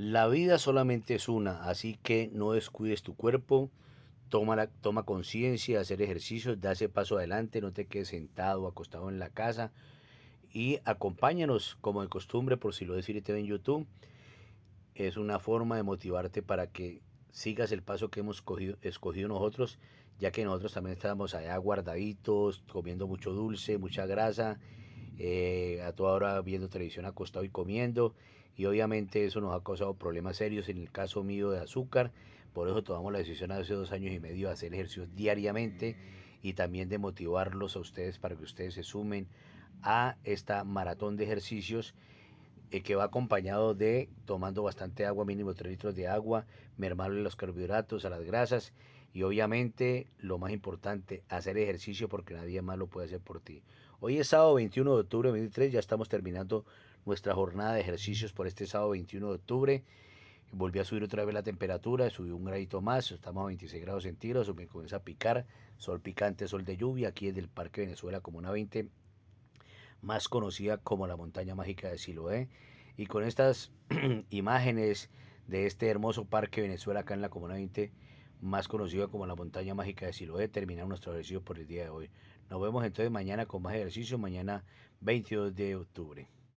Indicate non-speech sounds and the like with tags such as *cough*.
La vida solamente es una, así que no descuides tu cuerpo, toma, toma conciencia, hacer ejercicios, da ese paso adelante, no te quedes sentado, o acostado en la casa y acompáñanos como de costumbre por si lo decir te en YouTube. Es una forma de motivarte para que sigas el paso que hemos escogido nosotros, ya que nosotros también estábamos allá guardaditos, comiendo mucho dulce, mucha grasa eh, a toda hora viendo televisión acostado y comiendo. Y obviamente eso nos ha causado problemas serios en el caso mío de azúcar. Por eso tomamos la decisión hace dos años y medio de hacer ejercicios diariamente y también de motivarlos a ustedes para que ustedes se sumen a esta maratón de ejercicios eh, que va acompañado de tomando bastante agua, mínimo 3 litros de agua, mermarle los carbohidratos a las grasas y obviamente lo más importante, hacer ejercicio porque nadie más lo puede hacer por ti. Hoy es sábado 21 de octubre de 2023, ya estamos terminando nuestra jornada de ejercicios por este sábado 21 de octubre. Volví a subir otra vez la temperatura, subió un gradito más, estamos a 26 grados centígrados, me comienza a picar, sol picante, sol de lluvia, aquí es del Parque Venezuela como una 20 más conocida como la montaña mágica de Siloé. Y con estas *clears throat* imágenes de este hermoso parque Venezuela acá en la Comuna 20, más conocida como la montaña mágica de Siloé, terminamos nuestro ejercicio por el día de hoy. Nos vemos entonces mañana con más ejercicio, mañana 22 de octubre.